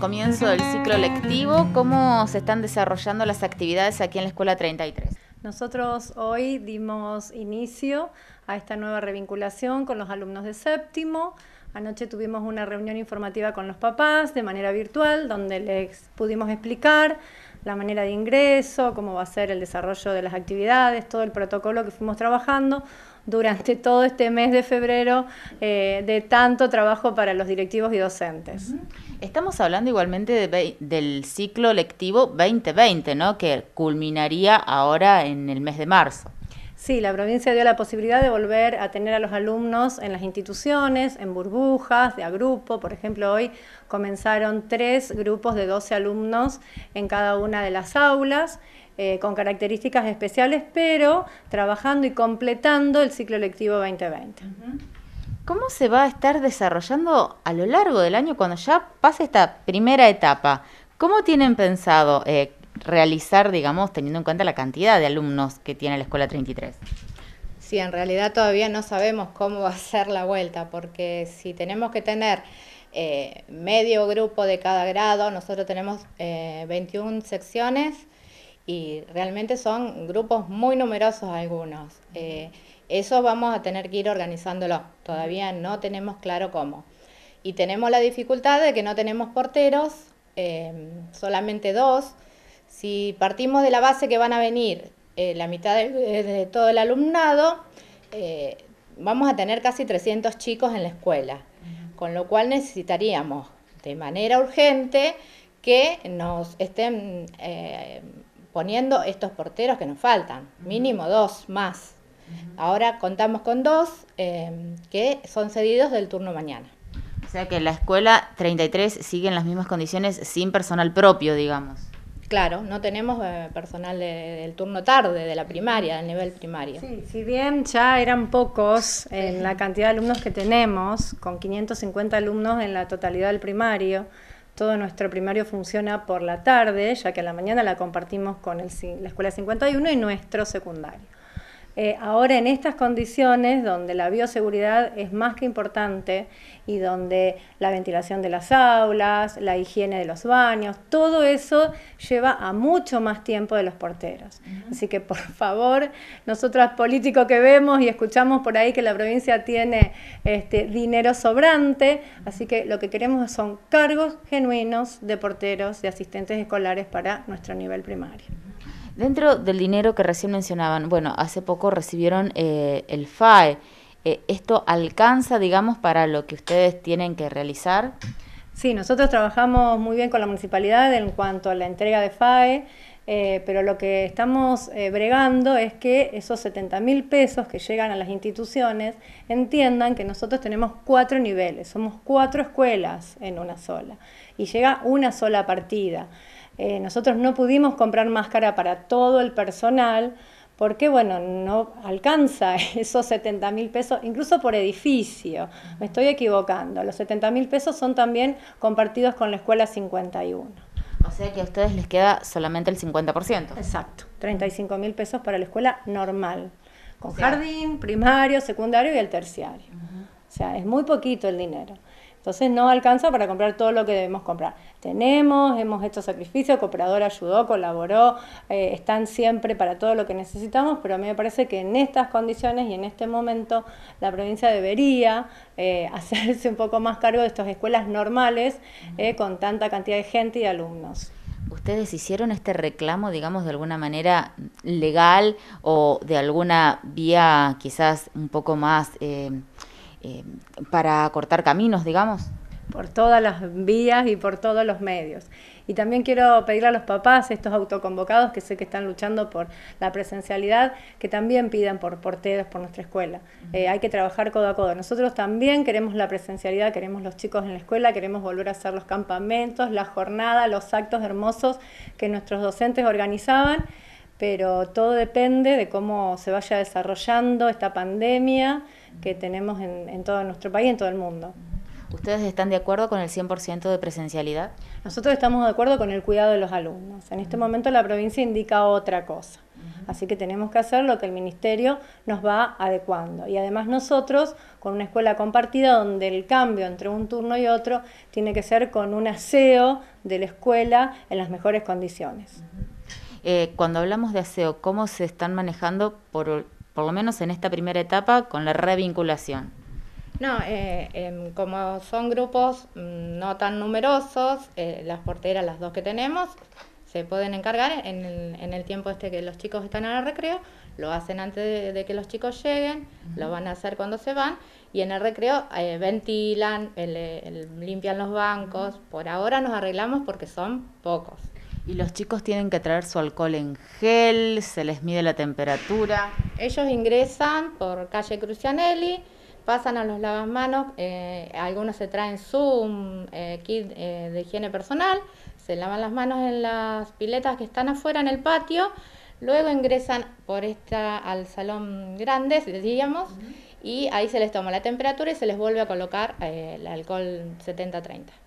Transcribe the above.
comienzo del ciclo lectivo, ¿cómo se están desarrollando las actividades aquí en la Escuela 33? Nosotros hoy dimos inicio a esta nueva revinculación con los alumnos de séptimo. Anoche tuvimos una reunión informativa con los papás de manera virtual, donde les pudimos explicar la manera de ingreso, cómo va a ser el desarrollo de las actividades, todo el protocolo que fuimos trabajando durante todo este mes de febrero eh, de tanto trabajo para los directivos y docentes. Estamos hablando igualmente del ciclo lectivo 2020, ¿no? Que culminaría ahora en el mes de marzo. Sí, la provincia dio la posibilidad de volver a tener a los alumnos en las instituciones, en burbujas, de a grupo. Por ejemplo, hoy comenzaron tres grupos de 12 alumnos en cada una de las aulas. Eh, con características especiales, pero trabajando y completando el ciclo lectivo 2020. ¿Cómo se va a estar desarrollando a lo largo del año cuando ya pase esta primera etapa? ¿Cómo tienen pensado eh, realizar, digamos, teniendo en cuenta la cantidad de alumnos que tiene la Escuela 33? Sí, en realidad todavía no sabemos cómo va a ser la vuelta, porque si tenemos que tener eh, medio grupo de cada grado, nosotros tenemos 21 eh, secciones y realmente son grupos muy numerosos algunos. Eso vamos a tener que ir organizándolo. Todavía no tenemos claro cómo. Y tenemos la dificultad de que no tenemos porteros, em, solamente dos. Si partimos de la base que van a venir eh, la mitad de, todo el alumnado, eh, vamos a tener casi 300 chicos en la escuela, con lo cual necesitaríamos de manera urgente que nos estén eh, poniendo estos porteros que nos faltan, mínimo dos más. Ahora contamos con dos em, que son cedidos del turno mañana. O sea que la escuela 33 sigue en las mismas condiciones sin personal propio, digamos. Claro, no tenemos eh, personal del turno tarde, de la primaria, del nivel primario. Sí, si bien ya eran pocos en la cantidad de alumnos que tenemos, con 550 alumnos en la totalidad del primario, todo nuestro primario funciona por la tarde, ya que a la mañana la compartimos con la escuela 51 y nuestro secundario. Eh, ahora en estas condiciones donde la bioseguridad es más que importante y donde la ventilación de las aulas, la higiene de los baños, todo eso lleva a mucho más tiempo de los porteros. Así que por favor, nosotras políticos que vemos y escuchamos por ahí que la provincia tiene este, dinero sobrante, así que lo que queremos son cargos genuinos de porteros, de asistentes escolares para nuestro nivel primario. Dentro del dinero que recién mencionaban, bueno, hace poco recibieron eh, el FAE. Eh, ¿Esto alcanza, digamos, para lo que ustedes tienen que realizar? Sí, nosotros trabajamos muy bien con la municipalidad en cuanto a la entrega de FAE, eh, pero lo que estamos bregando es que esos 70 mil pesos que llegan a las instituciones entiendan que nosotros tenemos cuatro niveles, somos cuatro escuelas en una sola y llega una sola partida. Eh, nosotros no pudimos comprar máscara para todo el personal porque, bueno, no alcanza esos 70 mil pesos, incluso por edificio, me estoy equivocando, los 70 mil pesos son también compartidos con la escuela 51. O sea que a ustedes les queda solamente el 50%. Exacto, 35 mil pesos para la escuela normal, con jardín, primario, secundario y el terciario. O sea, es muy poquito el dinero. Entonces no alcanza para comprar todo lo que debemos comprar. Tenemos, hemos hecho sacrificios, Cooperador ayudó, colaboró, eh, están siempre para todo lo que necesitamos, pero a mí me parece que en estas condiciones y en este momento la provincia debería eh, hacerse un poco más cargo de estas escuelas normales eh, con tanta cantidad de gente y alumnos. ¿Ustedes hicieron este reclamo, digamos, de alguna manera legal o de alguna vía quizás un poco más eh, para cortar caminos, digamos. Por todas las vías y por todos los medios. Y también quiero pedirle a los papás, estos autoconvocados que sé que están luchando por la presencialidad, que también pidan por porteros por nuestra escuela. Eh, hay que trabajar codo a codo. Nosotros también queremos la presencialidad, queremos los chicos en la escuela, queremos volver a hacer los campamentos, la jornada, los actos hermosos que nuestros docentes organizaban pero todo depende de cómo se vaya desarrollando esta pandemia que tenemos en, todo nuestro país y en todo el mundo. ¿Ustedes están de acuerdo con el 100% de presencialidad? Nosotros estamos de acuerdo con el cuidado de los alumnos. En este momento la provincia indica otra cosa. Así que tenemos que hacer lo que el ministerio nos va adecuando. Y además nosotros, con una escuela compartida donde el cambio entre un turno y otro tiene que ser con un aseo de la escuela en las mejores condiciones. Eh, cuando hablamos de aseo, ¿cómo se están manejando, por, lo menos en esta primera etapa, con la revinculación? No, eh, em, como son grupos mm, no tan numerosos, eh, las porteras, las dos que tenemos, se pueden encargar en el, tiempo este que los chicos están en el recreo, lo hacen antes de, que los chicos lleguen, lo van a hacer cuando se van y en el recreo ventilan, limpian los bancos. Por ahora nos arreglamos porque son pocos. Y los chicos tienen que traer su alcohol en gel, se les mide la temperatura. Ellos ingresan por calle Crucianelli, pasan a los lavamanos, eh, algunos se traen su eh, kit eh, de higiene personal, se lavan las manos en las piletas que están afuera en el patio, luego ingresan por esta al salón grande, diríamos, y ahí se les toma la temperatura y se les vuelve a colocar el alcohol 70-30.